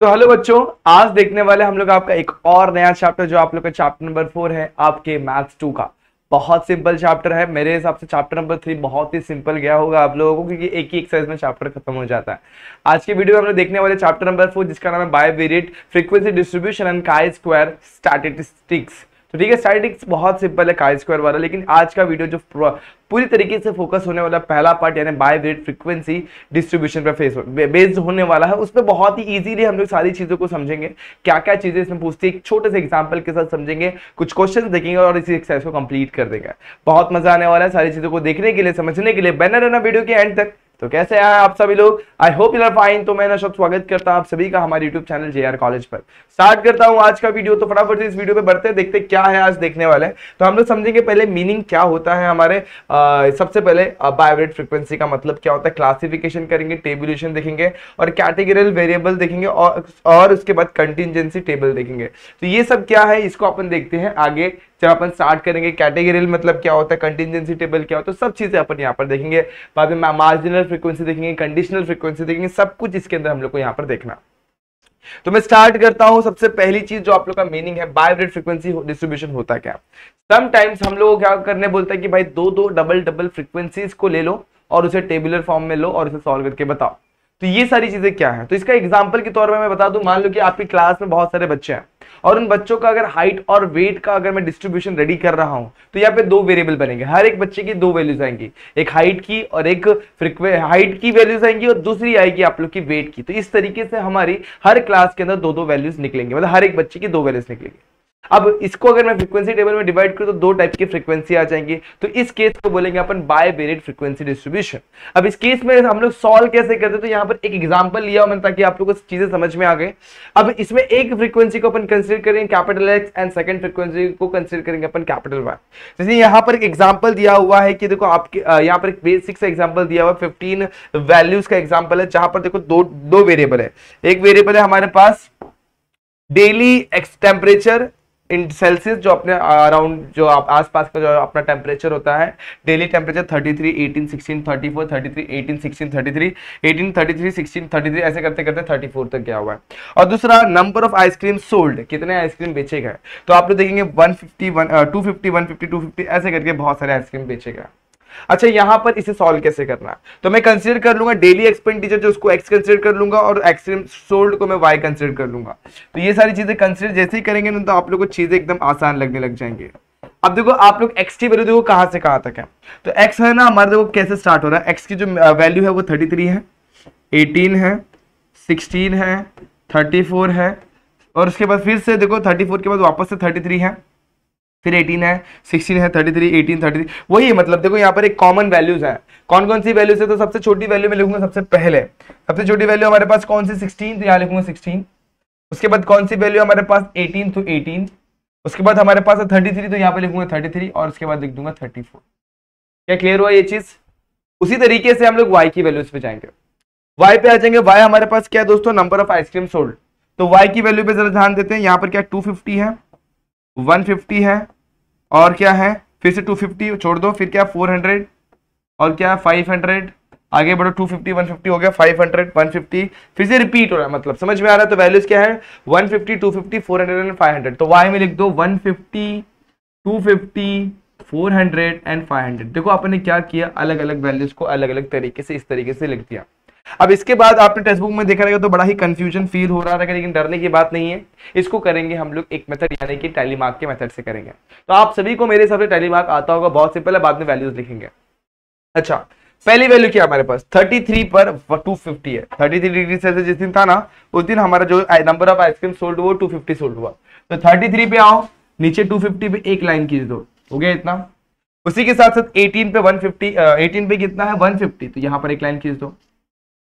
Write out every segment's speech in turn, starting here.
तो हेलो बच्चों आज देखने वाले हम लोग आपका एक और नया चैप्टर जो आप लोग का चैप्टर नंबर फोर है आपके मैथ्स टू का बहुत सिंपल चैप्टर है मेरे हिसाब से चैप्टर नंबर थ्री बहुत ही सिंपल गया होगा आप लोगों को क्योंकि एक ही एक्सरसाइज में चैप्टर खत्म हो जाता है आज की वीडियो में हम लोग देखने वाले चैप्टर नंबर फोर जिसका नाम है bivariate frequency distribution and chi square statistics तो ठीक है साइड ट्रिक्स बहुत सिंपल है काई स्क्वायर वाला लेकिन आज का वीडियो जो पूरी तरीके से फोकस होने वाला पहला पार्ट यानी बाय रेट फ्रीक्वेंसी डिस्ट्रीब्यूशन पर फेस बेस्ड होने वाला है उसमें बहुत ही इजीली हम लोग सारी चीज़ों को समझेंगे क्या क्या चीज़ें इसमें पूछती है एक छोटे से एग्जाम्पल के साथ समझेंगे कुछ क्वेश्चन देखेंगे और इसी एक्सरसाइज को कंप्लीट कर देंगे बहुत मजा आने वाला है सारी चीज़ों को देखने के लिए समझने के लिए बैनर रहना वीडियो के एंड तक तो कैसे हैं आप सभी लोग I hope you are fine तो मैं नशद स्वागत करता हूं आप सभी का हमारे यूट्यूब चैनल जे कॉलेज पर स्टार्ट करता हूं आज का वीडियो तो फटाफट से इस वीडियो पे बढ़ते देखते क्या है आज देखने वाले हैं तो हम लोग समझेंगे पहले मीनिंग क्या होता है हमारे आ, सबसे पहले बायोरेट फ्रिक्वेंसी का मतलब क्या होता है क्लासिफिकेशन करेंगे टेबुलेशन देखेंगे और कैटेगरियल वेरिएबल देखेंगे और, और उसके बाद कंटिजेंसी टेबल देखेंगे तो ये सब क्या है इसको अपन देखते हैं आगे जब अपन स्टार्ट करेंगे कैटेगरी मतलब क्या होता है कंटिजेंसी टेबल क्या होता है सब चीज़ें अपन यहाँ पर देखेंगे बाद में मार्जिनल फ्रिक्वेंसी देखेंगे कंडीशनल फ्रिक्वेंसी देखेंगे सब कुछ इसके अंदर हम लोग को यहाँ पर देखना तो मैं स्टार्ट करता हूं सबसे पहली चीज जो आप लोग का मीनिंग है बायोरेट फ्रीक्वेंसी डिस्ट्रीब्यूशन होता क्या समटाइम्स हम लोग क्या करने बोलते हैं कि भाई दो दो डबल डबल फ्रीक्वेंसीज को ले लो और उसे टेबुलर फॉर्म में लो और उसे सॉल्व करके बताओ तो ये सारी चीजें क्या है तो इसका एग्जाम्पल के तौर पर मैं बता दू मान लो कि आपकी क्लास में बहुत सारे बच्चे हैं और उन बच्चों का अगर हाइट और वेट का अगर मैं डिस्ट्रीब्यूशन रेडी कर रहा हूं तो यहाँ पे दो वेरिएबल बनेंगे हर एक बच्चे की दो वैल्यूज आएंगी एक हाइट की और एक फ्रिक्वे हाइट की वैल्यूज आएंगी और दूसरी आएगी आप लोग की वेट की तो इस तरीके से हमारी हर क्लास के अंदर दो दो वैल्यूज निकलेंगे मतलब हर एक बच्चे की दो वैल्यूज निकलेंगे अब इसको अगर मैं फ्रीक्वेंसी टेबल में डिवाइड करूं तो दो टाइप की फ्रीक्वेंसी आ जाएंगी तो इस केस को बोलेंगे अपन बाय वेरिएट फ्रीक्वेंसी डिस्ट्रीब्यूशन अब इस केस में हम लोग सॉल्व कैसे करते हैं तो यहां पर एक एग्जांपल लिया मैंने ताकि आप लोगों को चीजें समझ में आ गए अब इसमें एक फ्रीक्वेंसी को अपन कंसिडर करेंगे capital X and second frequency को कंसिडर करेंगे अपन कैपिटल वाई जैसे यहां पर एक एग्जाम्पल दिया हुआ है कि देखो आपके यहाँ पर एक बेसिक सा एग्जाम्पल दिया हुआ है फिफ्टीन वैल्यूज का एग्जाम्पल है जहां पर देखो दो दो वेरिएबल है एक वेरिएबल है हमारे पास daily X temperature in Celsius जो अपने अराउंड uh, जो आप आसपास का जो अपना टेम्परेचर होता है डेली टेम्परेचर 33, 18, 16, 34, 33, 18, 16, 33, 18, 33, 16, 33 ऐसे करते करते 34 तक गया हुआ है और दूसरा नंबर ऑफ आइसक्रीम सोल्ड कितने आइसक्रीम बेचे गए तो आप लोग देखेंगे 150, 1, वन 250, 150, 250 ऐसे करके बहुत सारे आइसक्रीम बेचे गए अच्छा यहाँ पर इसे सॉल्व कैसे करना है तो मैं कंसिडर कर लूंगा डेली एक्सपेंडिचर जो उसको एक्स कंसिडर कर लूंगा और एक्सट्रीम सोल्ड को मैं वाई कंसिडर कर लूंगा तो ये सारी चीजें कंसिडर जैसे ही करेंगे ना तो आप लोग को चीजें एकदम आसान लगने लग जाएंगे अब देखो आप लोग x की वैल्यू देखो कहां से कहां तक है तो x है ना हमारे देखो कैसे स्टार्ट हो रहा है x की जो वैल्यू है वो 33 है 18 है 16 है 34 है और उसके बाद फिर से देखो 34 के बाद वापस से 33 है फिर 18 है 16 है 33 18 33 वही है मतलब देखो यहाँ पर एक कॉमन वैल्यूज है कौन कौन सी वैल्यूज है तो सबसे छोटी वैल्यू में लिखूंगा सबसे पहले सबसे छोटी वैल्यू हमारे पास कौन सी 16 तो यहाँ लिखूंगा 16 उसके बाद कौन सी वैल्यू हमारे पास 18 तो 18 उसके बाद हमारे पास थर्टी थ्री तो यहाँ पर लिखूंगा थर्टी और उसके बाद लिख दूंगा थर्टी क्या क्लियर हुआ ये चीज उसी तरीके से हम लोग वाई की वैल्यूज पे जाएंगे वाई पे आ जाएंगे वाई हमारे पास क्या दोस्तों नंबर ऑफ आइसक्रीम सोल्ड तो वाई की वैल्यू पे जरा ध्यान देते हैं यहाँ पर क्या टू है 150 है और क्या है फिर से 250 छोड़ दो फिर क्या 400 और क्या 500 आगे बढ़ो 250 150 हो गया 500 150 फिर से रिपीट हो रहा है मतलब समझ में आ रहा है तो वैल्यूज क्या है 150 250 400 एंड 500 तो वाई में लिख दो 150 250 400 एंड 500 देखो आपने क्या किया अलग अलग वैल्यूज को अलग अलग तरीके से इस तरीके से लिख दिया अब इसके बाद आपने टेक्स्ट बुक में देखा रहेगा तो बड़ा ही कंफ्यूजन फील हो रहा था लेकिन डरने की बात नहीं है इसको करेंगे हम लोग एक मेथड यानी कि टैली मार्क के मेथड से करेंगे तो आप सभी को मेरे हिसाब से टैली मार्क आता होगा बहुत सिंपल है बाद में वैल्यूज लिखेंगे अच्छा पहली वैल्यू क्या हमारे पास 33 पर 250 है 33 डिग्री सेल्सियस जिस दिन था ना उस दिन हमारा जो नंबर ऑफ आइसक्रीम सोल्ड हुआ 250 सोल्ड हुआ तो 33 पे आओ नीचे 250 पे एक लाइन खींच दो हो गया इतना उसी के साथ साथ 18 पे 150 uh, 18 पे कितना है 150 तो यहाँ पर एक लाइन खींच दो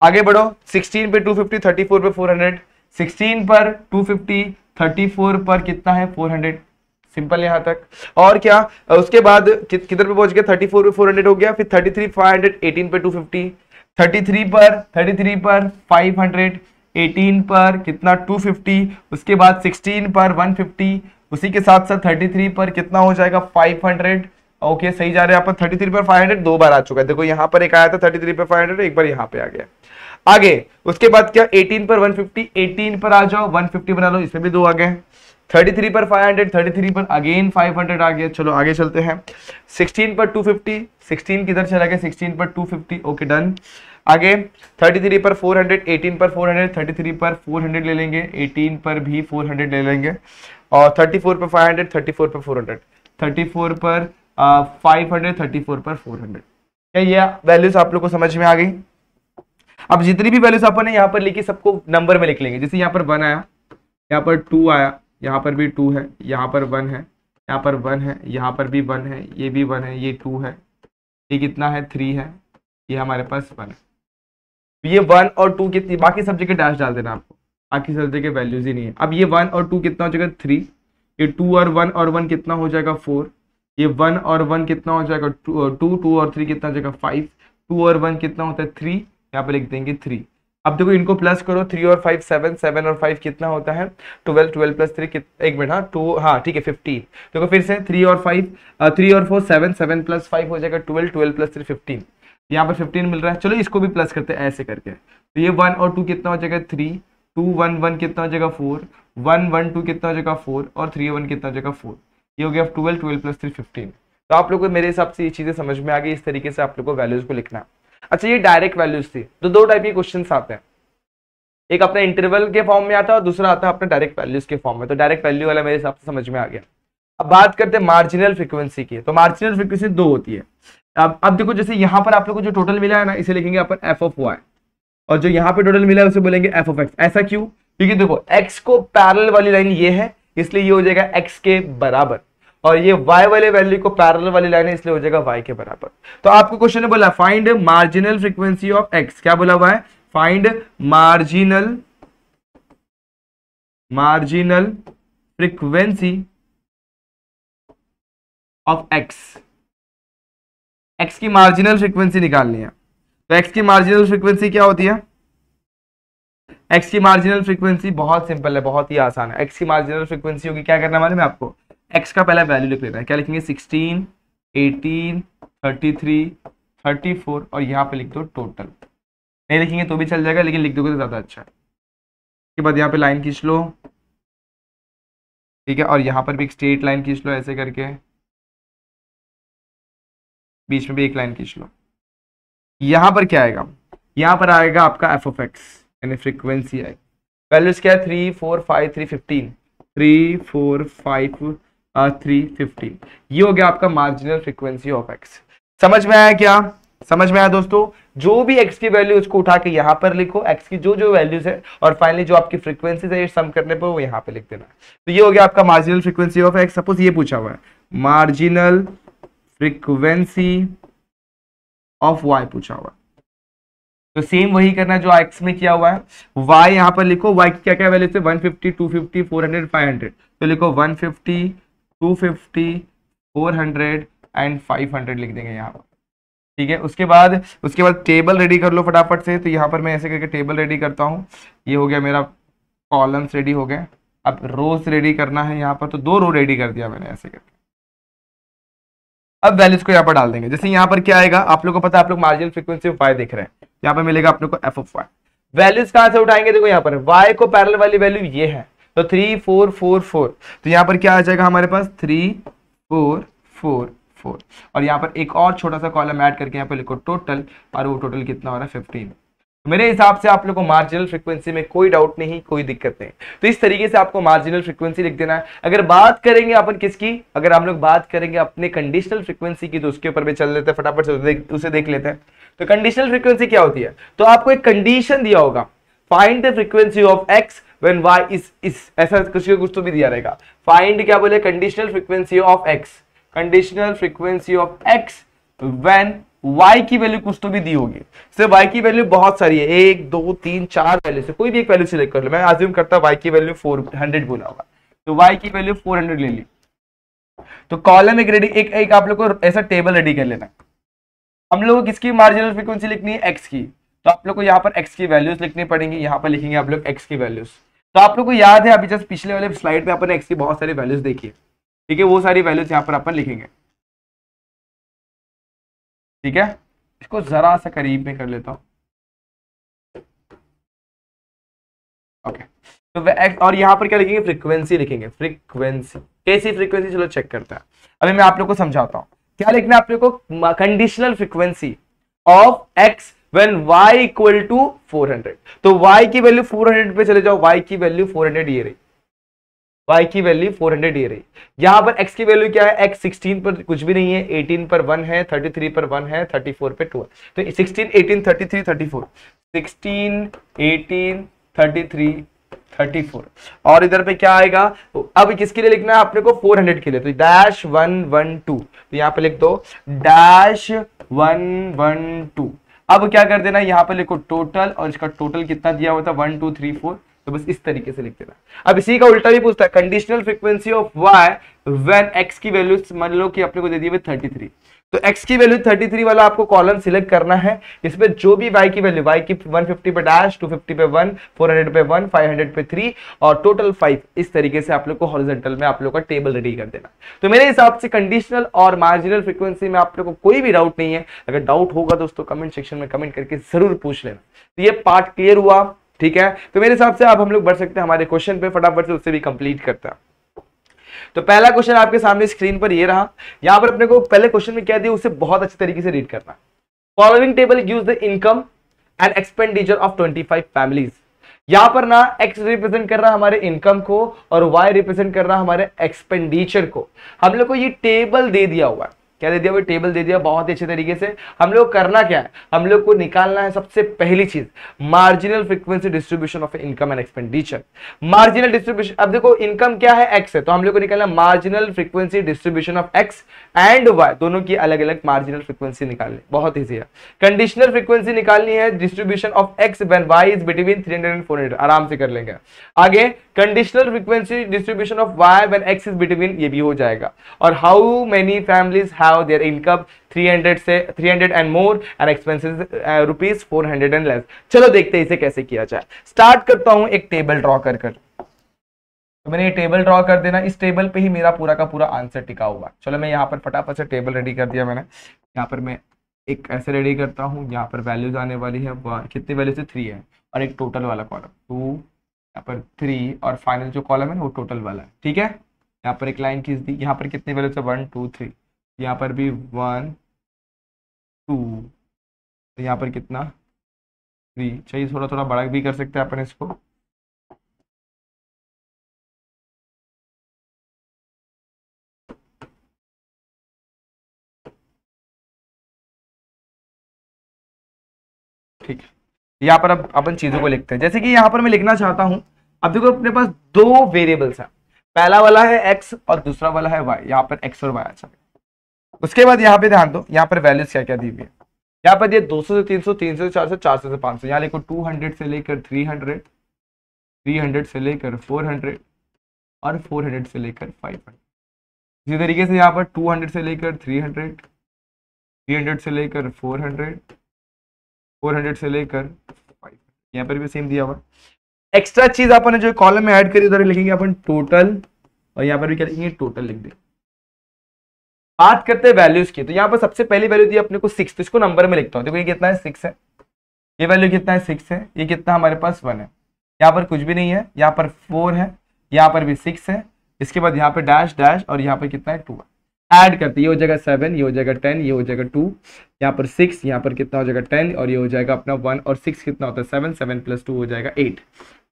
आगे बढ़ो 16 पे 250 34 पे 400 16 पर 250 34 पर कितना है 400 सिंपल यहां तक और क्या उसके बाद कि, किधर पे पहुंच गया 34 पे 400 हो गया फिर 33 518 पे 250 33 पर 33 पर 500 18 पर कितना 250 उसके बाद 16 पर 150 उसी के साथ साथ 33 पर कितना हो जाएगा 500 ओके सही जा रहे हैं आप थर्टी थ्री पर फाइव हंड्रेड दो बार आ चुका है देखो यहाँ पर एक आया था थर्टी थ्री पर फाइव हंड्रेड एक बार यहां पे आ गया आगे उसके बाद क्या एटीन पर वन फिफ्टी एटीन पर आ जाओ वन फिफ्टी बना लो इसमें भी दो आ गए थर्टी थ्री पर फाइव हंड्रेड थर्टी थ्री पर अगेन फाइव हंड्रेड आ गया चलो आगे चलते हैं सिक्सटीन पर टू फिफ्टी सिक्सटीन किधर चला गया सिक्सटीन पर टू फिफ्टी ओके डन आगे थर्टी थ्री पर फोर हंड्रेड एटीन पर फोर हंड्रेड थर्टी थ्री पर फोर हंड्रेड ले लेंगे एटीन पर भी फोर हंड्रेड ले लेंगे और थर्टी फोर पर फाइव हंड्रेड थर्टी फोर पर फोर हंड्रेड थर्टी फोर पर फाइव हंड्रेड थर्टी फोर पर फोर हंड्रेड क्या ये वैल्यूज आप लोग को समझ में आ गई अब जितनी भी वैल्यूज आपने यहाँ पर लिखी सबको नंबर में लिख लेंगे जैसे यहाँ पर वन आया यहाँ पर टू आया यहाँ पर भी टू है यहाँ पर वन है यहाँ पर वन है यहाँ पर भी वन है ये भी वन है ये टू है ये कितना है थ्री है ये हमारे पास वन है तो ये वन और टू कितनी बाकी सब जगह डैश डाल देना आपको बाकी सब जगह वैल्यूज ही नहीं है अब ये वन और टू कितना हो जाएगा थ्री ये टू और वन और वन कितना हो जाएगा फोर ये वन और वन कितना हो जाएगा टू टू और थ्री कितना हो जाएगा फाइव टू और वन कितना होता है थ्री यहाँ पे लिख देंगे थ्री अब देखो इनको प्लस करो थ्री और फाइव सेवन सेवन और फाइव कितना होता है ट्वेल्व ट्वेल्व प्लस थ्री एक मिनट हाँ टू हाँ ठीक है फिफ्टीन देखो फिर से थ्री और फाइव थ्री और four seven seven plus five हो जाएगा twelve twelve plus three fifteen यहाँ पर फिफ्टीन मिल रहा है चलो इसको भी प्लस करते हैं ऐसे करके तो ये वन और टू कितना हो जाएगा थ्री टू वन वन कितना हो जाएगा फोर वन वन टू कितना हो जाएगा फोर और थ्री वन कितना हो जाएगा फोर ये हो गया twelve twelve plus three fifteen तो आप लोग को मेरे हिसाब से ये चीज़ें समझ में आ गई इस तरीके से आप लोग को वैल्यूज को लिखना अच्छा ये डायरेक्ट वैल्यूज थी तो दो टाइप के क्वेश्चन आते हैं एक अपने इंटरवल के फॉर्म में आता है और दूसरा आता है अपने डायरेक्ट वैल्यूज के फॉर्म में तो डायरेक्ट वैल्यू वाला मेरे हिसाब से समझ में आ गया अब बात करते हैं मार्जिनल फ्रिक्वेंसी की तो मार्जिनल फ्रिक्वेंसी दो होती है अब अब देखो जैसे यहाँ पर आप लोग को जो टोटल मिला है ना इसे लिखेंगे अपन एफ ऑफ वाई और जो यहाँ पे टोटल मिला है उसे बोलेंगे एफ ऑफ एक्स ऐसा क्यों क्योंकि देखो एक्स को पैरल वाली लाइन ये है इसलिए ये हो जाएगा एक्स के बराबर और ये y वाले वैल्यू को पैरल वाली लाइन है इसलिए हो जाएगा y के बराबर तो आपको क्वेश्चन ने बोला find marginal frequency of x क्या बोला हुआ है find marginal marginal frequency of x x की मार्जिनल फ्रीक्वेंसी निकालनी है तो x की मार्जिनल फ्रीक्वेंसी क्या होती है x की मार्जिनल फ्रीक्वेंसी बहुत सिंपल है बहुत ही आसान है x की मार्जिनल फ्रीक्वेंसी होगी क्या करना मालूम है आपको एक्स का पहला वैल्यू लिख लेते हैं क्या लिखेंगे sixteen eighteen thirty three thirty four और यहाँ पे लिख दो टोटल नहीं लिखेंगे तो भी चल जाएगा लेकिन लिख दोगे तो ज़्यादा अच्छा है उसके बाद यहाँ पे लाइन खींच लो ठीक है और यहाँ पर भी एक स्ट्रेट लाइन खींच लो ऐसे करके बीच में भी एक लाइन खींच लो यहाँ पर क्या आएगा यहाँ पर आएगा आपका एफ ऑफ एक्स यानी फ्रिक्वेंसी आएगी वैल्यूज क्या है three four five three fifteen three four five three fifty ये हो गया आपका मार्जिनल फ्रिक्वेंसी ऑफ एक्स समझ में आया क्या समझ में आया दोस्तों जो भी एक्स की वैल्यू उसको उठा के यहाँ पर लिखो एक्स की जो जो वैल्यूज है और फाइनली जो आपकी फ्रिक्वेंसी है ये सम करने पर वो यहाँ पे लिख देना तो ये हो गया आपका marginal frequency of X suppose ये पूछा हुआ है मार्जिनल फ्रिक्वेंसी ऑफ वाई पूछा हुआ तो सेम वही करना है जो एक्स में किया हुआ है वाई यहाँ पर लिखो वाई की क्या क्या वैल्यू थे 150, 250, 400, 500 तो लिखो 150, two fifty four hundred and five hundred लिख देंगे यहाँ पर ठीक है उसके बाद उसके बाद टेबल रेडी कर लो फटाफट से तो यहाँ पर मैं ऐसे करके टेबल रेडी करता हूँ ये हो गया मेरा कॉलम्स रेडी हो गए अब रोज रेडी करना है यहाँ पर तो दो रो रेडी कर दिया मैंने ऐसे करके अब वैल्यूज को यहाँ पर डाल देंगे जैसे यहाँ पर क्या आएगा आप लोग को पता है आप लोग फ्रिक्वेंसी ऑफ वाई देख रहे हैं यहाँ पर मिलेगा आप लोग को एफ ऑफ वाई वैल्यूज कहाँ से उठाएंगे देखो यहाँ पर वाई को पैरल वाली वैल्यू ये है तो थ्री फोर फोर फोर तो यहाँ पर क्या आ जाएगा हमारे पास थ्री फोर फोर फोर और यहाँ पर एक और छोटा सा कॉलम ऐड करके यहाँ पर लिखो टोटल और वो टोटल कितना हो रहा है फिफ्टीन तो मेरे हिसाब से आप लोगों को मार्जिनल फ्रीक्वेंसी में कोई डाउट नहीं कोई दिक्कत नहीं तो इस तरीके से आपको मार्जिनल फ्रीक्वेंसी लिख देना है अगर बात करेंगे अपन किसकी अगर हम लोग बात करेंगे अपने कंडीशनल फ्रीक्वेंसी की तो उसके ऊपर भी चल लेते हैं फटाफट से उसे देख लेते हैं तो कंडीशनल फ्रीक्वेंसी क्या होती है तो आपको एक कंडीशन दिया होगा find the frequency of X when Y is इस ऐसा कुछ कुछ तो भी दिया रहेगा फाइंड क्या बोले conditional frequency of X conditional frequency of X when y की वैल्यू कुछ तो भी दी होगी सिर्फ y की वैल्यू बहुत सारी है एक दो तीन चार वैल्यू से कोई भी एक वैल्यू सिलेक्ट कर लो मैं आज्यूम करता हूं y की वैल्यू 400 बोला होगा तो y की वैल्यू 400 ले ली तो कॉलम एक रेडी एक एक आप लोग को ऐसा टेबल रेडी कर लेना हम लोग को किसकी मार्जिनल फ्रिक्वेंसी लिखनी है x की तो आप लोग को यहाँ पर x की वैल्यूज लिखनी पड़ेंगी यहाँ पर लिखेंगे आप लोग एक्स की वैल्यूज तो आप लोग को याद है अभी जस्ट पिछले वाले स्लाइड में अपन एक्स की बहुत सारी वैल्यूज देखिए ठीक है वो सारी वैल्यूज यहाँ पर अपन लिखेंगे ठीक है इसको जरा सा करीब में कर लेता हूँ ओके तो और यहाँ पर क्या लिखेंगे फ्रीक्वेंसी लिखेंगे फ्रीक्वेंसी कैसी फ्रीक्वेंसी चलो चेक करते हैं अभी मैं आप लोग को समझाता हूँ क्या लिखना है आप लोग को conditional frequency of X when y equal to 400 तो y की वैल्यू 400 पे चले जाओ y की वैल्यू 400 ये रही y की वैल्यू 400 ये रही यहां पर x की वैल्यू क्या है x 16 पर कुछ भी नहीं है 18 पर 1 है 33 पर 1 है 34 पे 2 है तो 16 18 33 34 16 18 33 34 और इधर पे क्या आएगा अब किसके लिए लिखना है आपने को 400 के लिए तो डैश वन वन टू तो यहां पे लिख दो डैश वन वन टू अब क्या कर देना यहाँ पर लिखो टोटल और इसका टोटल कितना दिया हुआ था वन टू थ्री फोर तो बस इस तरीके से लिख देना अब इसी का उल्टा भी पूछता है conditional frequency of Y when X की वैल्यू मान लो कि अपने को दे दी थर्टी थ्री तो x की वैल्यू 33 वाला आपको कॉलम सिलेक्ट करना है इसमें जो भी y की वैल्यू y की 150 पे डैश 250 पे 1 400 पे 1 500 पे 3 और टोटल 5 इस तरीके से आप लोग को हॉरिजॉन्टल में आप लोग का टेबल रेडी कर देना तो मेरे हिसाब से कंडीशनल और मार्जिनल फ्रीक्वेंसी में आप लोग को कोई भी डाउट नहीं है अगर डाउट होगा दोस्तों कमेंट सेक्शन में कमेंट करके जरूर पूछ लेना तो ये पार्ट क्लियर हुआ ठीक है तो मेरे हिसाब से आप हम लोग बढ़ सकते हैं हमारे क्वेश्चन पे फटाफट से उससे भी कंप्लीट करता है तो पहला क्वेश्चन आपके सामने स्क्रीन पर ये रहा यहाँ पर अपने को पहले क्वेश्चन में क्या दिया उसे बहुत अच्छे तरीके से रीड करना following table use the income and expenditure of twenty five families यहाँ पर ना एक्स रिप्रेजेंट कर रहा हमारे इनकम को और वाई रिप्रेजेंट कर रहा हमारे एक्सपेंडिचर को हम लोग को ये टेबल दे दिया हुआ है क्या दे दिया भाई टेबल दे दिया बहुत ही अच्छे तरीके से हम लोग करना क्या है हम लोग को निकालना है सबसे पहली चीज marginal frequency distribution of income and expenditure marginal distribution अब देखो इनकम क्या है एक्स है तो हम लोग को निकालना marginal frequency distribution of X and Y दोनों की अलग अलग मार्जिनल फ्रीक्वेंसी निकालनी बहुत ईजी है कंडीशनल फ्रीक्वेंसी निकालनी है distribution of X when Y is between three hundred and four hundred आराम से कर लेंगे आगे conditional frequency distribution of Y when X is between ये भी हो जाएगा और how many families have their income 300 से 300 and more and expenses rupees four hundred and less चलो देखते हैं इसे कैसे किया जाए स्टार्ट करता हूं एक टेबल ड्रॉ कर कर तो मैंने ये टेबल ड्रॉ कर देना इस टेबल पे ही मेरा पूरा का पूरा आंसर टिका हुआ चलो मैं यहाँ पर फटाफट से टेबल रेडी कर दिया मैंने यहाँ पर मैं एक ऐसे रेडी करता हूँ यहाँ पर वैल्यूज आने वाली है कितनी वैल्यूज है थ्री है और एक टोटल वाला कॉलम टू यहाँ पर थ्री और फाइनल जो कॉलम है ना वो टोटल वाला है ठीक है यहाँ पर एक लाइन खींच दी यहाँ पर कितने वैल्यू थे वन टू थ्री यहाँ पर भी वन टू तो यहाँ पर कितना थ्री चाहिए थोड़ा थोड़ा बड़ा भी कर सकते हैं अपन इसको यहाँ पर अब अपन चीजों को लिखते हैं जैसे कि यहाँ पर मैं लिखना चाहता हूँ अब देखो अपने पास दो वेरिएबल्स हैं पहला वाला है एक्स और दूसरा वाला है वाई यहाँ पर एक्स और वाई अच्छा उसके बाद यहाँ पे ध्यान दो यहाँ पर वैल्यूज क्या क्या दी हुई है यहाँ पर दिए दो से तीन सौ तीन सौ चार सौ चार सौ से पाँच सौ यहाँ लिखो टू हंड्रेड से लेकर थ्री हंड्रेड थ्री हंड्रेड से लेकर फोर हंड्रेड और फोर हंड्रेड से लेकर फाइव हंड्रेड इसी तरीके से यहाँ पर टू हंड्रेड से लेकर थ्री हंड्रेड थ्री हंड्रेड से लेकर फोर हंड्रेड फोर हंड्रेड से लेकर फाइव यहाँ पर भी सेम दिया हुआ एक्स्ट्रा चीज अपन जो कॉलम में ऐड करी उधर लिखेंगे अपन टोटल और यहाँ पर भी क्या लिखेंगे टोटल लिख दे बात करते हैं वैल्यूज की तो यहाँ पर सबसे पहली वैल्यू दी अपने को सिक्स तो इसको नंबर में लिखता हूँ देखो ये कितना है सिक्स है ये वैल्यू कितना है सिक्स है ये कितना हमारे पास वन है यहाँ पर कुछ भी नहीं है यहाँ पर फोर है यहाँ पर भी सिक्स है इसके बाद यहाँ पर डैश डैश और यहाँ पर कितना है टू है ऐड करते ये हो जाएगा सेवन ये हो जाएगा टेन ये हो जाएगा टू यहाँ पर सिक्स यहाँ पर कितना हो जाएगा टेन और ये हो जाएगा अपना वन और सिक्स कितना होता है सेवन सेवन प्लस टू हो जाएगा एट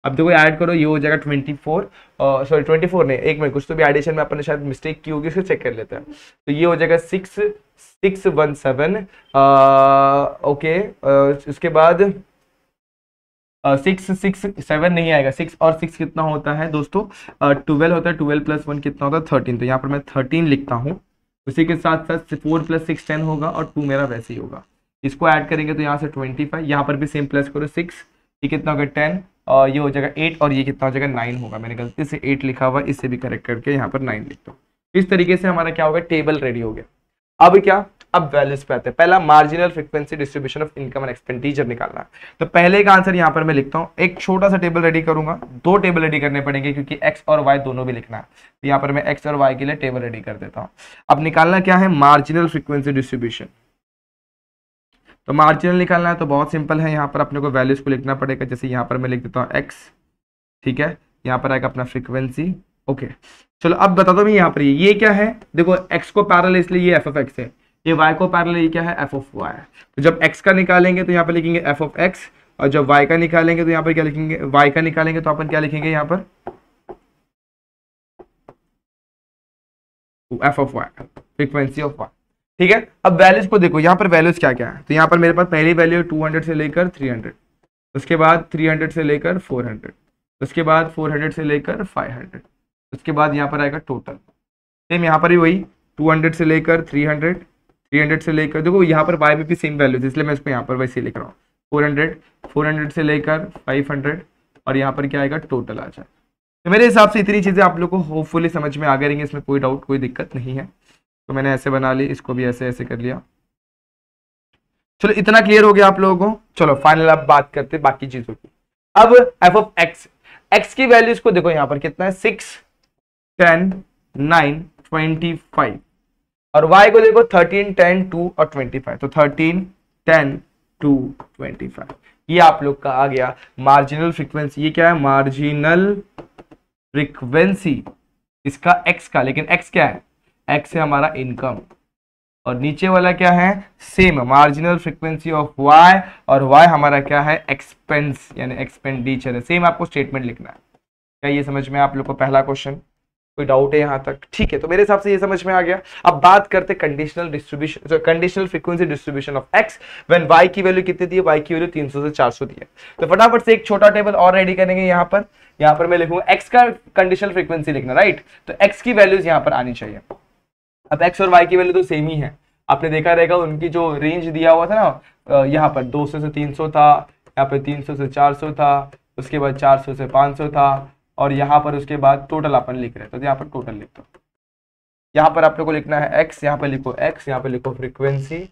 अब देखो ऐड करो ये हो जाएगा twenty four sorry twenty four नहीं एक मिनट कुछ तो भी एडिशन में अपने शायद मिस्टेक की होगी उसको चेक कर लेते हैं तो ये हो जाएगा six six one seven okay उसके बाद सिक्स सिक्स सेवन नहीं आएगा सिक्स और सिक्स कितना होता है दोस्तों ट्वेल्व होता है ट्वेल्व प्लस वन कितना होता है थर्टीन तो यहाँ पर मैं थर्टीन लिखता हूँ उसी के साथ साथ फोर प्लस सिक्स टेन होगा और टू मेरा वैसे ही होगा इसको ऐड करेंगे तो यहाँ से ट्वेंटी फाइव यहाँ पर भी सेम प्लस करो सिक्स ये कितना होगा टेन और ये हो जाएगा एट और ये कितना हो जाएगा नाइन होगा मैंने गलती से एट लिखा हुआ इससे भी करेक्ट करके यहाँ पर नाइन लिखता हूँ इस तरीके से हमारा क्या होगा टेबल रेडी हो गया अब क्या अब वैल्यूज पे आते हैं पहला marginal frequency distribution of income and expenditure निकालना है तो पहले का आंसर यहां पर मैं लिखता हूं एक छोटा सा टेबल रेडी करूंगा दो टेबल रेडी करने पड़ेंगे क्योंकि एक्स और वाई दोनों भी लिखना है तो यहां पर मैं एक्स और वाई के लिए टेबल रेडी कर देता हूं अब निकालना क्या है मार्जिनल फ्रिक्वेंसी डिस्ट्रीब्यूशन तो मार्जिनल निकालना है तो बहुत सिंपल है यहां पर अपने को वैल्यूज को लिखना पड़ेगा जैसे यहां पर मैं लिख देता हूं एक्स ठीक है यहां पर आएगा अपना फ्रिक्वेंसी ओके चलो अब बता दो मैं यहां पर ये क्या है देखो एक्स को पैरल इसलिए ये एफ एफ एक्स है ये y को पैरेलल क्या है एफ ऑफ वाई तो जब x का निकालेंगे तो यहाँ पर लिखेंगे एफ ऑफ एक्स और जब y का निकालेंगे तो यहाँ पर क्या लिखेंगे y का निकालेंगे तो अपन क्या लिखेंगे यहाँ पर F of Y frequency of Y ठीक है अब वैल्यूज को देखो यहाँ पर वैल्यूज क्या क्या है तो यहाँ पर मेरे पास पहली वैल्यू टू हंड्रेड से लेकर थ्री हंड्रेड उसके बाद थ्री हंड्रेड से लेकर फोर हंड्रेड उसके बाद फोर हंड्रेड से लेकर फाइव हंड्रेड उसके बाद यहाँ पर आएगा टोटल सेम यहाँ पर ही वही टू हंड्रेड से लेकर थ्री हंड्रेड थ्री हंड्रेड से लेकर देखो यहाँ पर वाई भी सेम वैल्यू थी इसलिए मैं इसको यहाँ पर वैसे लिख रहा हूँ फोर हंड्रेड फोर हंड्रेड से लेकर फाइव हंड्रेड और यहाँ पर क्या आएगा टोटल आ जाए तो मेरे हिसाब से इतनी चीज़ें आप लोग को होपफुली समझ में आ गए रहेंगे इसमें कोई डाउट कोई दिक्कत नहीं है तो मैंने ऐसे बना ली इसको भी ऐसे ऐसे कर लिया चलो इतना क्लियर हो गया आप लोगों को चलो फाइनल आप बात करते बाकी चीज़ों की अब एफ ऑफ एक्स एक्स की वैल्यूज को देखो यहाँ पर कितना है six ten nine twenty five और वाई को देखो थर्टीन टेन टू और ट्वेंटी फाइव तो thirteen ten two twenty five ये आप लोग का आ गया मार्जिनल फ्रिक्वेंसी ये क्या है मार्जिनल फ्रिक्वेंसी इसका एक्स का लेकिन एक्स क्या है एक्स है हमारा इनकम और नीचे वाला क्या है same marginal frequency of Y और वाई हमारा क्या है एक्सपेंस यानी एक्सपेंडिचर है सेम आपको स्टेटमेंट लिखना है क्या ये समझ में आप लोग को पहला क्वेश्चन कोई डाउट है यहाँ तक ठीक है तो मेरे हिसाब से ये समझ में आ गया अब बात करते conditional distribution conditional frequency distribution of X when Y की वैल्यू कितनी दी है वाई की वैल्यू 300 से 400 दी है तो फटाफट से एक छोटा टेबल और रेडी करेंगे यहाँ पर यहाँ पर मैं लिखूंगा एक्स का कंडीशनल फ्रीक्वेंसी लिखना राइट तो एक्स की वैल्यूज यहाँ पर आनी चाहिए अब एक्स और वाई की वैल्यू तो सेम ही है आपने देखा रहेगा उनकी जो रेंज दिया हुआ था ना यहाँ पर 200 से 300 था यहाँ पर 300 से 400 था उसके बाद 400 से 500 था और यहाँ पर उसके बाद टोटल अपन लिख रहे हैं तो यहाँ पर टोटल लिख दो यहाँ पर आप लोग को लिखना है एक्स यहाँ पर लिखो एक्स यहाँ पर लिखो फ्रिक्वेंसी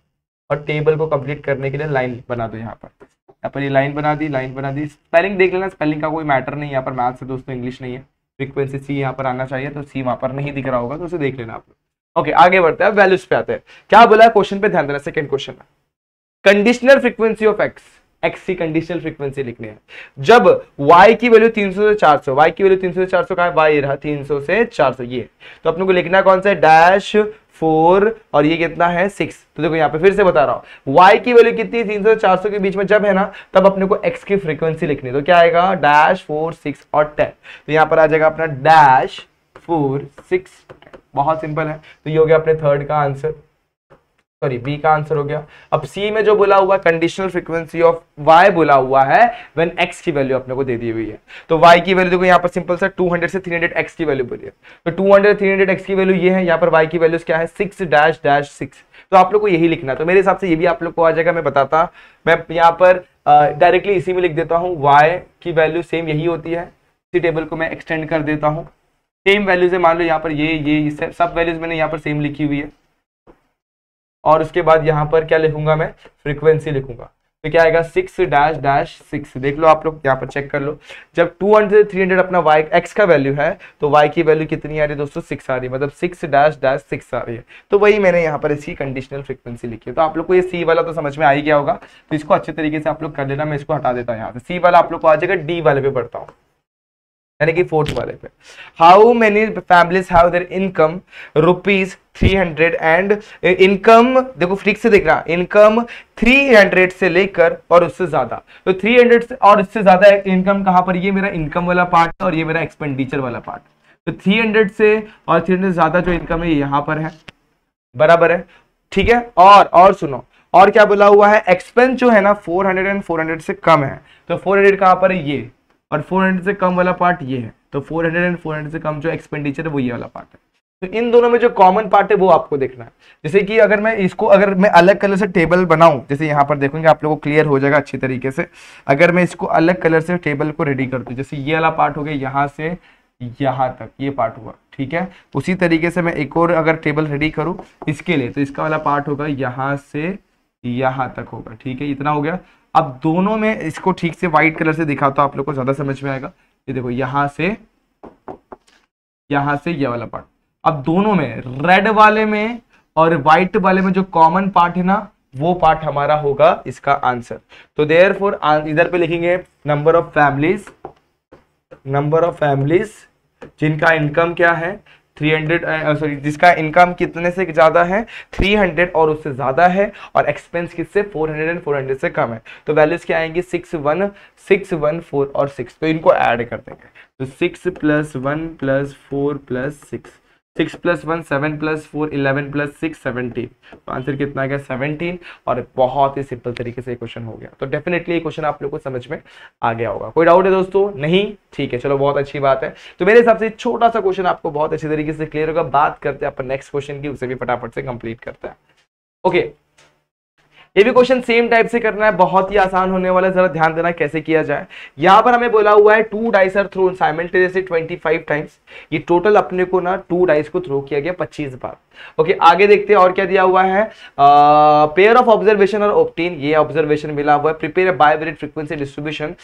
और टेबल को कंप्लीट करने के लिए लाइन बना दो यहाँ पर यहाँ पर ये लाइन बना दी लाइन बना दी स्पेलिंग देख लेना स्पेलिंग का कोई मैटर नहीं यहाँ पर मैथ्स है दोस्तों इंग्लिश नहीं है फ्रिक्वेंसी सी यहाँ पर आना चाहिए तो सी वहाँ पर नहीं दिख रहा होगा तो उसे देख लेना आप लोग ओके आगे बढ़ते हैं वैल्यूज पे आते हैं क्या बोला क्वेश्चन पे ध्यान देना second question conditional frequency of X X की कंडीशनल फ्रीक्वेंसी लिखनी है जब वाई की वैल्यू 300 से 400 वाई की वैल्यू 300 से 400 का है वाई रहा 300 से 400 ये तो अपने को लिखना कौन सा है डैश फोर और ये कितना है सिक्स तो देखो यहाँ पे फिर से बता रहा हूँ y की वैल्यू कितनी तीन सौ चार सौ के बीच में जब है ना तब अपने को x की फ्रीक्वेंसी लिखनी तो क्या आएगा डैश फोर सिक्स और टेन तो यहाँ पर आ जाएगा अपना डैश फोर सिक्स बहुत सिंपल है तो ये हो गया अपने थर्ड का आंसर सॉरी बी का आंसर हो गया अब सी में जो बोला हुआ कंडीशनल फ्रीक्वेंसी ऑफ वाई बोला हुआ है व्हेन एक्स की वैल्यू अपने को दे दी हुई है तो वाई की वैल्यू देखो यहाँ पर सिंपल सा 200 से 300 एक्स की वैल्यू बोली है तो 200 हंड्रेड एक्स की वैल्यू ये है यहाँ पर वाई की वैल्यू क्या है सिक्स डैश डैश सिक्स तो आप लोग को यही लिखना तो मेरे हिसाब से ये भी आप लोग को आ जाएगा मैं बताता मैं यहाँ पर डायरेक्टली इसी में लिख देता हूँ वाई की वैल्यू सेम यही होती है इसी टेबल को मैं एक्सटेंड कर देता हूँ सेम वैल्यूज है मान लो यहाँ पर ये ये सब वैल्यूज मैंने यहाँ पर सेम लिखी हुई है और उसके बाद यहाँ पर क्या लिखूंगा मैं फ्रीक्वेंसी लिखूंगा तो क्या आएगा सिक्स डैश डैश सिक्स देख लो आप लोग यहाँ पर चेक कर लो जब टू हंड्रेड थ्री हंड्रेड अपना वाई एक्स का वैल्यू है तो वाई की वैल्यू कितनी आ रही है दोस्तों सिक्स आ रही है मतलब सिक्स डैश डैश सिक्स आ रही है तो वही मैंने यहाँ पर इसकी कंडीशनल फ्रिक्वेंसी लिखी है तो आप लोग को ये सी वाला तो समझ में आ ही गया होगा तो इसको अच्छे तरीके से आप लोग कर लेना मैं इसको हटा देता हूँ यहाँ से सी वाला आप लोग को आ जाएगा डी वाले पे पढ़ता हूँ यानी कि फोर्थ वाले पे how many families have their income rupees three hundred and income देखो फ्रिक से रहा इनकम थ्री हंड्रेड से लेकर और उससे ज्यादा तो थ्री हंड्रेड से और उससे ज्यादा इनकम कहां पर ये मेरा इनकम वाला पार्ट है और ये मेरा एक्सपेंडिचर वाला पार्ट तो थ्री हंड्रेड से और थ्री हंड्रेड से ज्यादा जो इनकम है यहाँ पर है बराबर है ठीक है और और सुनो और क्या बोला हुआ है एक्सपेंस जो है ना four hundred and four hundred से कम है तो फोर हंड्रेड कहाँ पर है ये और 400 से कम वाला पार्ट ये है तो 400 एंड 400 से कम जो एक्सपेंडिचर है वो ये वाला पार्ट है तो इन दोनों में जो कॉमन पार्ट है वो आपको देखना है जैसे कि अगर मैं इसको अगर मैं अलग कलर से टेबल बनाऊं जैसे यहाँ पर देखूंगे आप लोगों को क्लियर हो जाएगा अच्छी तरीके से अगर मैं इसको अलग कलर से टेबल को रेडी कर दूँ जैसे ये वाला पार्ट हो गया यहाँ से यहाँ तक ये पार्ट हुआ ठीक है उसी तरीके से मैं एक और अगर टेबल रेडी करूँ इसके लिए तो इसका वाला पार्ट होगा यहाँ से यहाँ तक होगा ठीक है इतना हो गया अब दोनों में इसको ठीक से व्हाइट कलर से दिखा तो आप लोग को ज़्यादा समझ में आएगा ये देखो यहां से यहां से ये वाला पार्ट अब दोनों में रेड वाले में और व्हाइट वाले में जो कॉमन पार्ट है ना वो पार्ट हमारा होगा इसका आंसर तो देयर फोर इधर पे लिखेंगे number of families number of families जिनका इनकम क्या है थ्री हंड्रेड सॉरी जिसका इनकम कितने से ज़्यादा है थ्री हंड्रेड और उससे ज़्यादा है और एक्सपेंस किससे four hundred and four hundred से कम है तो वैल्यूज क्या आएंगी six one six one four और सिक्स तो इनको ऐड कर देंगे तो six plus one plus four plus six six plus one seven plus four eleven plus six seventeen तो आंसर कितना आ गया सेवनटीन और बहुत ही सिंपल तरीके से क्वेश्चन हो गया तो डेफिनेटली ये क्वेश्चन आप लोग को समझ में आ गया होगा कोई डाउट है दोस्तों नहीं ठीक है चलो बहुत अच्छी बात है तो मेरे हिसाब से छोटा सा क्वेश्चन आपको बहुत अच्छे तरीके से क्लियर होगा बात करते हैं अपन नेक्स्ट क्वेश्चन की उसे भी फटाफट से कंप्लीट करते हैं ओके ये भी क्वेश्चन सेम टाइप से करना है बहुत ही आसान होने वाला है जरा ध्यान देना कैसे किया जाए यहां पर हमें बोला हुआ है two dice throw simultaneously twenty five times ये टोटल अपने को ना टू डाइस को थ्रो किया गया पच्चीस बार ओके okay, आगे देखते हैं और क्या दिया हुआ है पेयर ऑफ ऑब्जर्वेशन और ओप्टीन ये ऑब्जर्वेशन मिला हुआ है prepare bivariate frequency distribution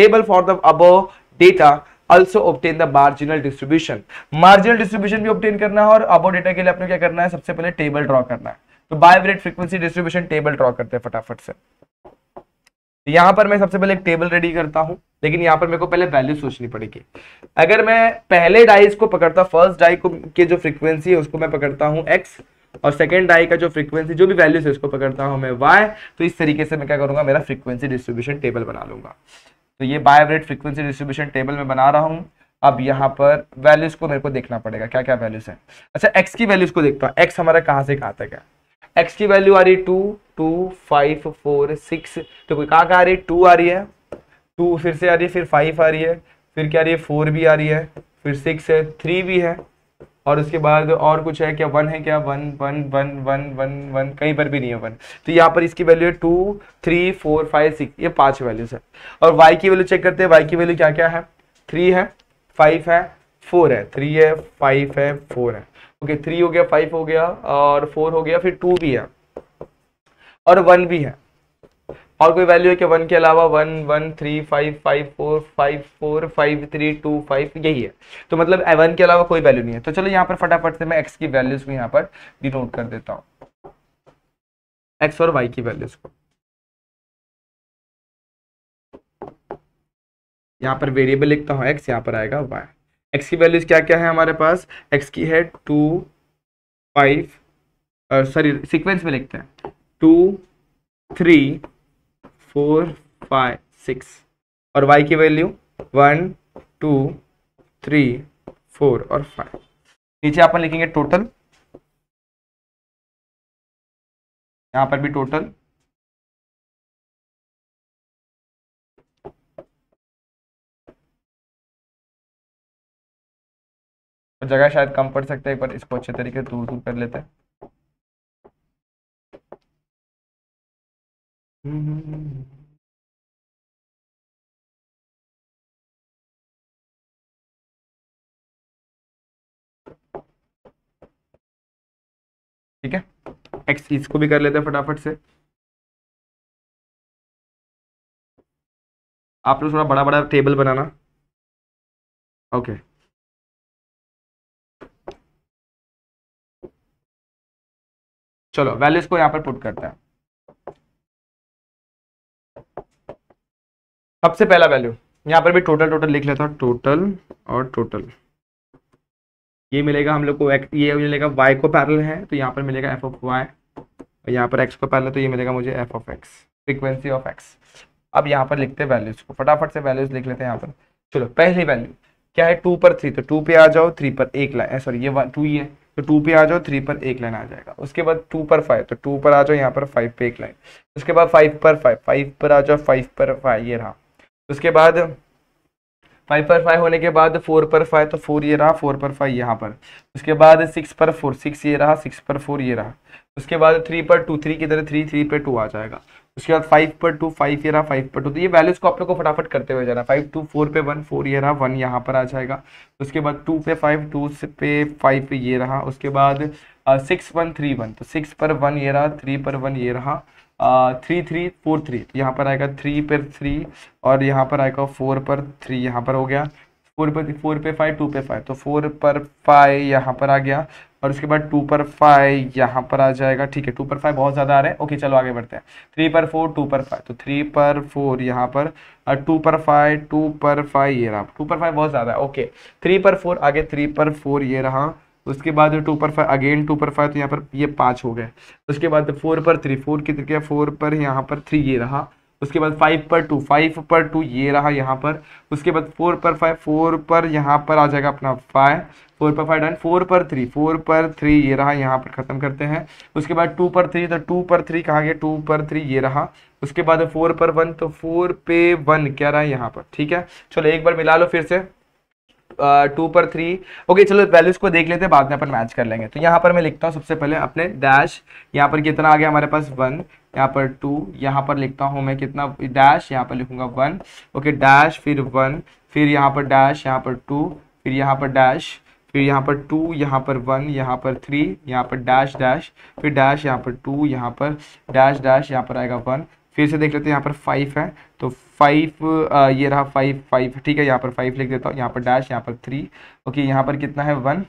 table for the above data also obtain the marginal distribution marginal distribution भी ऑप्टेन करना है और अबो डेटा के लिए आपने क्या करना है सबसे पहले टेबल ड्रॉ करना है तो bivariate frequency distribution table draw करते हैं फटाफट से तो यहाँ पर मैं सबसे पहले एक टेबल रेडी करता हूँ लेकिन यहां पर मेरे को पहले वैल्यू सोचनी पड़ेगी अगर मैं पहले डाइस को पकड़ता फर्स्ट डाई को की जो फ्रीक्वेंसी है उसको मैं पकड़ता हूँ एक्स और सेकेंड डाई का जो फ्रीक्वेंसी जो भी वैल्यू है उसको पकड़ता हूँ मैं वाई तो इस तरीके से मैं क्या करूंगा मेरा फ्रीक्वेंसी डिस्ट्रीब्यूशन टेबल बना लूंगा तो ये बायोरेट फ्रीक्वेंसी डिस्ट्रीब्यूशन टेबल में बना रहा हूँ अब यहाँ पर वैल्यूज को मेरे को देखना पड़ेगा क्या क्या वैल्यूज है अच्छा एक्स की वैल्यूज को देखता हूँ एक्स हमारा कहाँ से कहाँ तक है एक्स की वैल्यू आ रही है two two five four six तो कोई कहाँ कहाँ आ रही है टू आ रही है टू फिर से आ रही है फिर फाइव आ रही है फिर क्या आ रही है फोर भी आ रही है फिर सिक्स है थ्री भी है और उसके बाद और कुछ है क्या वन है क्या one one one one one one कहीं पर भी नहीं है वन तो यहाँ पर इसकी वैल्यू है two three four five six ये पांच वैल्यूज है और वाई की वैल्यू चेक करते हैं वाई की वैल्यू क्या क्या है थ्री है फाइव है फोर है थ्री है फाइव है फोर है ओके थ्री हो गया फाइव हो गया और फोर हो गया फिर टू भी है और वन भी है और कोई वैल्यू है कि वन के अलावा one one three five five four five four five three two five यही है तो मतलब वन के अलावा कोई वैल्यू नहीं है तो चलो यहाँ पर फटाफट से मैं एक्स की वैल्यूज को यहाँ पर डिनोट कर देता हूँ एक्स और वाई की वैल्यूज को यहाँ पर वेरिएबल लिखता हूँ एक्स यहाँ पर आएगा वाई एक्स की वैल्यूज क्या क्या है हमारे पास एक्स की है टू फाइव सॉरी सीक्वेंस में लिखते हैं two three four five six और वाई की value one two three four और फाइव नीचे अपन लिखेंगे टोटल यहाँ पर भी टोटल तो जगह शायद कम पड़ सकता है एक बार इसको अच्छे तरीके से दूर दूर कर लेते हैं ठीक है एक्स इसको भी कर लेते हैं फटाफट से आप लोग थोड़ा बड़ा बड़ा टेबल बनाना ओके okay. चलो वैल्यूज को यहां पर पुट करते हैं सबसे पहला वैल्यू यहां पर भी टोटल टोटल लिख लेता टोटल और टोटल ये मिलेगा हम लोग को ये मिलेगा वाई को पैरल है तो यहाँ पर मिलेगा एफ ऑफ वाई और यहां पर एक्स को पैरल है तो ये मिलेगा मुझे F of X frequency of X अब यहां पर लिखते हैं वैल्यूज को फटाफट से वैल्यूज लिख लेते हैं यहां पर चलो पहली वैल्यू क्या है टू पर थ्री तो टू पे आ जाओ थ्री पर एक लाए सॉरी ये टू ही है तो टू पे आ जाओ थ्री पर एक लाइन आ जाएगा उसके बाद टू पर फाइव तो टू पर आ जाओ यहाँ पर फाइव पे एक लाइन उसके बाद फाइव पर फाइव फाइव पर आ जाओ फाइव पर फाइव ये रहा उसके बाद फाइव पर फाइव होने के बाद फोर पर फाइव तो फोर ये रहा फोर पर फाइव यहाँ पर उसके बाद सिक्स पर फोर सिक्स ये रहा सिक्स पर फोर ये रहा उसके बाद थ्री पर टू थ्री की तरह थ्री थ्री पर टू आ जाएगा उसके बाद फाइव पर टू फाइव ये रहा फाइव पर टू तो ये वैल्यूज को आप लोग को फटाफट करते हुए जाना फाइव टू फोर पे वन फोर ये रहा वन यहाँ पर आ जाएगा उसके बाद टू पे फाइव टू पे फाइव पे ये रहा उसके बाद सिक्स वन थ्री वन तो सिक्स पर वन ये रहा थ्री पर वन ये रहा थ्री थ्री फोर थ्री यहाँ पर आएगा थ्री पर थ्री और यहाँ पर आएगा फोर पर थ्री यहाँ पर हो गया फोर पर फोर पे फाइव टू पे फाइव तो फोर पर फाइव यहाँ पर आ गया और उसके बाद टू पर फाइव यहाँ पर आ जाएगा ठीक है टू पर फाइव बहुत ज़्यादा आ रहे हैं ओके चलो आगे बढ़ते हैं थ्री पर फोर टू पर फाइव तो थ्री पर फोर यहाँ पर टू पर फाइव टू पर फाइव ये रहा टू पर फाइव बहुत ज़्यादा है ओके थ्री पर फोर आगे थ्री पर फोर ये रहा उसके बाद टू पर फाइव अगेन टू पर फाइव तो यहाँ पर ये पाँच हो गए उसके बाद फोर पर थ्री फोर कितने फोर पर यहाँ पर थ्री ये रहा उसके बाद फाइव पर टू फाइव पर टू ये रहा यहाँ पर उसके बाद फोर पर फाइव फोर पर यहाँ पर आ जाएगा अपना फाइव फोर पर फाइव डन फोर पर थ्री फोर पर थ्री ये रहा यहाँ पर ख़त्म करते हैं उसके बाद टू पर थ्री तो टू पर थ्री कहाँ गया टू पर थ्री ये रहा उसके बाद फोर पर वन तो फोर पे वन क्या रहा है यहाँ पर ठीक है चलो एक बार मिला लो फिर से टू पर थ्री ओके चलो वैल्यूज को देख लेते हैं बाद में अपन मैच कर लेंगे तो यहाँ पर मैं लिखता हूँ सबसे पहले अपने डैश यहाँ पर कितना आ गया हमारे पास वन यहाँ पर टू यहाँ पर लिखता हूँ मैं कितना डैश यहाँ पर लिखूंगा वन ओके डैश फिर वन फिर यहाँ पर डैश यहाँ पर टू फिर यहाँ पर डैश फिर यहाँ पर टू यहाँ पर वन यहाँ पर थ्री यहाँ पर डैश डैश फिर डैश यहाँ पर टू यहाँ पर डैश डैश यहाँ पर आएगा वन फिर से देख लेते हैं यहाँ पर फाइव है तो फाइव uh, ये रहा फाइव फाइव ठीक है यहाँ पर फाइव लिख देता हूँ यहाँ पर डैश यहाँ पर थ्री ओके यहाँ पर कितना है वन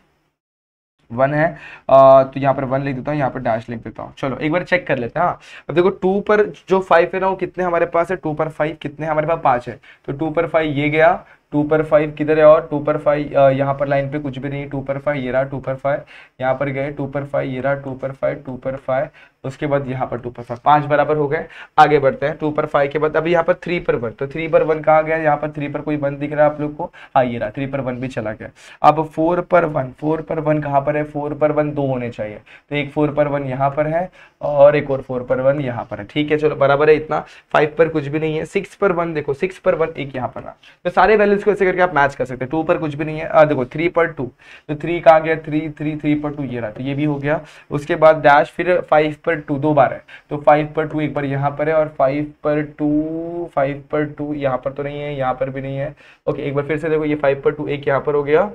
वन है आ, uh, तो यहाँ पर वन लिख देता हूँ यहाँ पर डैश लिख देता हूँ चलो एक बार चेक कर लेते हैं हाँ अब देखो टू पर जो फाइव है ना वो कितने हमारे पास है टू पर फाइव कितने हमारे पास पाँच है तो टू पर फाइव ये गया टू पर फाइव किधर है और टू पर फाइव यहाँ पर लाइन पे कुछ भी नहीं टू पर फाइव ये रहा टू पर फाइव यहाँ पर गए टू पर फाइव ये रहा टू पर फाइव टू पर फाइव उसके बाद यहाँ पर टू पर फाइव पांच बराबर हो गए आगे बढ़ते हैं टू पर फाइव के बाद अभी यहाँ पर थ्री पर वन तो थ्री पर वन कहा गया यहाँ पर थ्री पर कोई वन दिख रहा है आप लोग को हाँ ये रहा थ्री पर वन भी चला गया अब फोर पर वन फोर पर वन कहाँ पर है फोर पर वन दो होने चाहिए तो एक फोर पर वन यहाँ पर है और एक और फोर पर वन यहाँ पर है ठीक है चलो बराबर है इतना फाइव पर कुछ भी नहीं है सिक्स पर वन देखो सिक्स पर वन एक यहाँ पर रहा तो सारे वैल्यूज इसको ऐसे करके आप मैच कर सकते हैं टू पर कुछ भी नहीं है आ, देखो थ्री पर टू तो थ्री कहाँ गया थ्री थ्री थ्री पर टू ये रहा तो ये भी हो गया उसके बाद डैश फिर फाइव पर टू दो बार है तो फाइव पर टू एक बार यहाँ पर है और फाइव पर टू फाइव पर टू यहाँ पर तो नहीं है यहाँ पर भी नहीं है ओके एक बार फिर से देखो ये फाइव पर टू एक यहाँ पर हो गया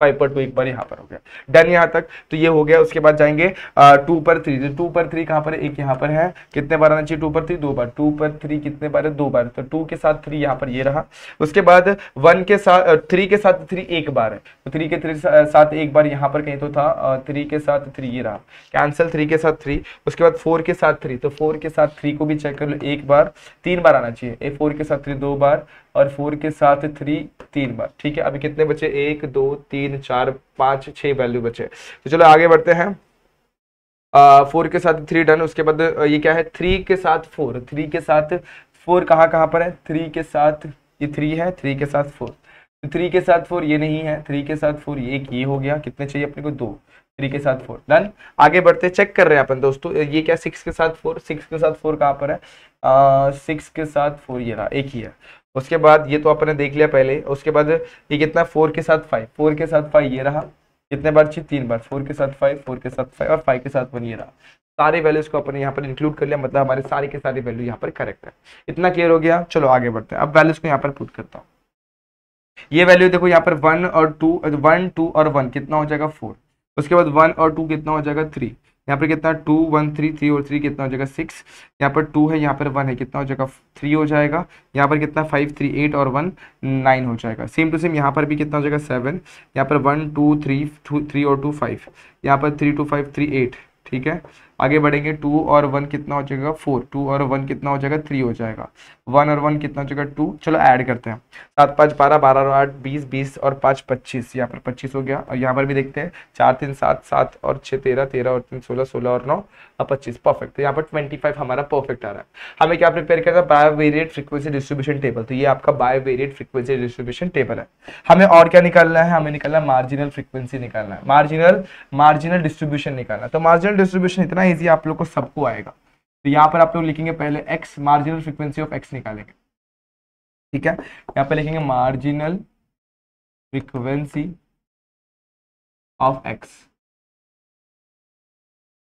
फाइव पर टू एक बार यहाँ पर हो गया डन यहाँ तक तो ये हो गया उसके बाद जाएंगे टू पर थ्री जो तो टू पर थ्री कहाँ पर एक यहाँ पर है कितने बार आना चाहिए टू पर थ्री दो बार टू पर थ्री कितने बार है दो बार तो टू के साथ थ्री यहाँ पर ये रहा उसके बाद वन के साथ थ्री के साथ थ्री एक बार है तो थ्री के थ्री साथ एक बार यहाँ पर कहीं तो था थ्री के साथ थ्री ये रहा कैंसल थ्री के साथ थ्री उसके बाद फोर के साथ थ्री तो फोर के साथ थ्री को भी चेक कर लो एक बार तीन बार आना चाहिए ए फोर के साथ थ्री दो बार और फोर के साथ थ्री तीन बार ठीक है अभी कितने बचे एक दो तीन चार पाँच छह वैल्यू बचे तो चलो आगे बढ़ते हैं फोर के साथ थ्री डन उसके बाद ये क्या है थ्री के साथ फोर थ्री के साथ फोर कहाँ कहाँ पर है थ्री के साथ ये थ्री है थ्री के साथ फोर थ्री के साथ फोर ये नहीं है थ्री के साथ फोर ये एक ये हो गया कितने चाहिए अपने को दो थ्री के साथ फोर डन आगे बढ़ते चेक कर रहे हैं अपन दोस्तों ये क्या सिक्स के साथ फोर सिक्स के साथ फोर कहाँ पर है सिक्स के साथ फोर ये रहा एक ही है उसके बाद ये तो आपने देख लिया पहले उसके बाद ये कितना फोर के साथ फाइव फोर के साथ फाइव ये रहा कितने बार छी तीन बार फोर के साथ फाइव फोर के साथ फाइव और फाइव के साथ वन ये रहा सारे वैल्यूज को अपने यहाँ पर इंक्लूड कर लिया मतलब हमारे सारे के सारे वैल्यू यहाँ पर करेक्ट है इतना क्लियर हो गया चलो आगे बढ़ते हैं अब वैल्यूज को यहाँ पर पुट करता हूँ ये वैल्यू देखो यहाँ पर वन और टू वन टू और वन कितना हो जाएगा फोर उसके बाद वन और टू कितना हो जाएगा थ्री यहाँ पर कितना टू वन थ्री थ्री और थ्री कितना हो जाएगा सिक्स यहाँ पर टू है यहाँ पर वन है कितना हो जाएगा थ्री हो जाएगा यहाँ पर कितना फाइव थ्री एट और वन नाइन हो जाएगा सेम टू सेम यहाँ पर भी कितना हो जाएगा सेवन यहाँ पर one two three two three और टू फाइव यहाँ पर three two five three eight ठीक है आगे बढ़ेंगे टू और वन कितना हो जाएगा फोर टू और वन कितना हो जाएगा थ्री हो जाएगा वन और वन कितना हो जाएगा टू चलो ऐड करते हैं सात पाँच बारह बारह और आठ बीस बीस और पाँच पच्चीस यहाँ पर पच्चीस हो गया और यहाँ पर भी देखते हैं चार तीन सात सात और छः तेरह तेरह और तीन सोलह सोलह और नौ और पच्चीस परफेक्ट तो यहाँ पर ट्वेंटी फाइव हमारा परफेक्ट आ रहा है हमें क्या प्रिपेयर करना है बायोवेरिएट फ्रिक्वेंसी डिस्ट्रीब्यूशन टेबल तो ये आपका बायोवेरिएट फ्रिक्वेंसी डिस्ट्रीब्यूशन टेबल है हमें और क्या निकालना है हमें निकालना है मार्जिनल फ्रिक्वेंसी निकालना है मार्जिनल मार्जिनल डिस्ट्रीब्यूशन निकालना तो मार्जिनल डिस्ट्रीब्यूशन इतना इजी आप लोग को सबको आएगा तो यहाँ पर आप लोग लिखेंगे पहले x marginal frequency of x निकालेंगे ठीक है यहाँ पर लिखेंगे मार्जिनल फ्रीक्वेंसी ऑफ x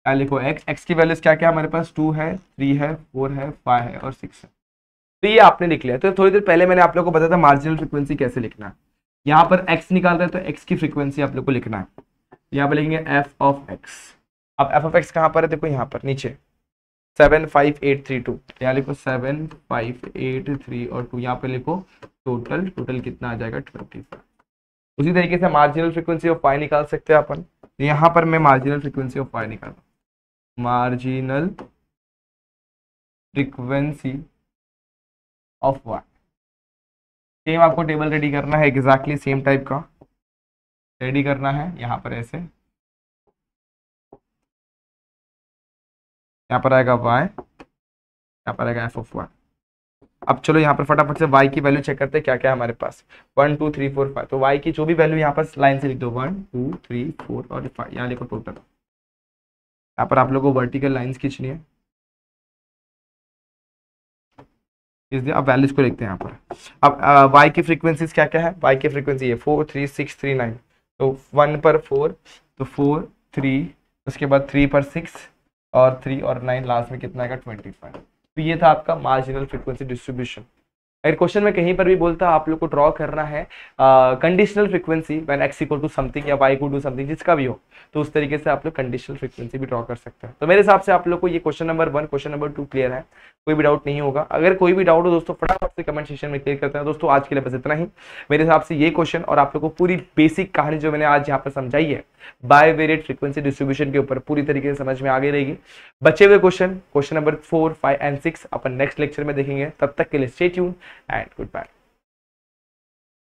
क्या लिखो x x की वैल्यूज क्या क्या हमारे पास टू है थ्री है फोर है फाइव है और सिक्स है तो ये आपने लिख लिया तो थोड़ी देर पहले मैंने आप लोग को बताया था मार्जिनल फ्रिक्वेंसी कैसे लिखना है यहाँ पर x निकाल रहे हैं तो x की फ्रीक्वेंसी आप लोग को लिखना है यहाँ पर लिखेंगे f ऑफ x अब एफ ऑफ एक्स कहाँ पर है देखो यहाँ पर नीचे seven five eight three two यहाँ लिखो सेवन फाइव एट थ्री और टू यहाँ पर लिखो टोटल टोटल कितना आ जाएगा ट्वेंटी उसी तरीके से मार्जिनल फ्रिक्वेंसी ऑफ पाई निकाल सकते हैं अपन यहाँ पर मैं मार्जिनल फ्रिक्वेंसी ऑफ पाई निकाल marginal frequency of Y same आपको टेबल रेडी करना है एग्जैक्टली सेम टाइप का रेडी करना है यहाँ पर ऐसे यहाँ पर आएगा वाई यहाँ पर आएगा एफ ऑफ वाई अब चलो यहाँ पर फटाफट से वाई की वैल्यू चेक करते हैं क्या क्या है हमारे पास one two three four five तो वाई की जो भी वैल्यू यहाँ पर लाइन से लिख दो वन टू थ्री फोर और फाइव यहाँ लिखो टोटल यहाँ पर आप लोगों को वर्टिकल लाइन्स खींचनी है इसलिए अब वैल्यूज को लिखते हैं यहाँ पर अब वाई की फ्रीक्वेंसीज क्या क्या है वाई की फ्रीक्वेंसी है four three six three nine तो वन पर फोर तो फोर थ्री उसके बाद थ्री पर सिक्स और थ्री और नाइन लास्ट में कितना आएगा ट्वेंटी फाइव तो ये था आपका मार्जिनल फ्रिक्वेंसी डिस्ट्रीब्यूशन अगर क्वेश्चन में कहीं पर भी बोलता आप लोग को ड्रॉ करना है conditional frequency when X equal to something या वाई को डू समथिंग जिसका भी हो तो उस तरीके से आप लोग कंडीशनल फ्रिक्वेंसी भी ड्रॉ कर सकते हैं तो मेरे हिसाब से आप लोग को ये question number one question number two clear है कोई भी डाउट नहीं होगा अगर कोई भी डाउट हो दोस्तों फटाफट से कमेंट सेक्शन में क्लियर करते हैं दोस्तों आज के लिए बस इतना ही मेरे हिसाब से ये क्वेश्चन और आप लोग को पूरी बेसिक कहानी जो मैंने आज यहाँ पर समझाई है बाय वेरियड फ्रीक्वेंसी डिस्ट्रीब्यूशन के ऊपर पूरी तरीके से समझ में आगे रहेगी बचे हुए question question number four five and six अपन नेक्स्ट लेक्चर में देखेंगे तब तक के लिए स्टे एंड गुड बाय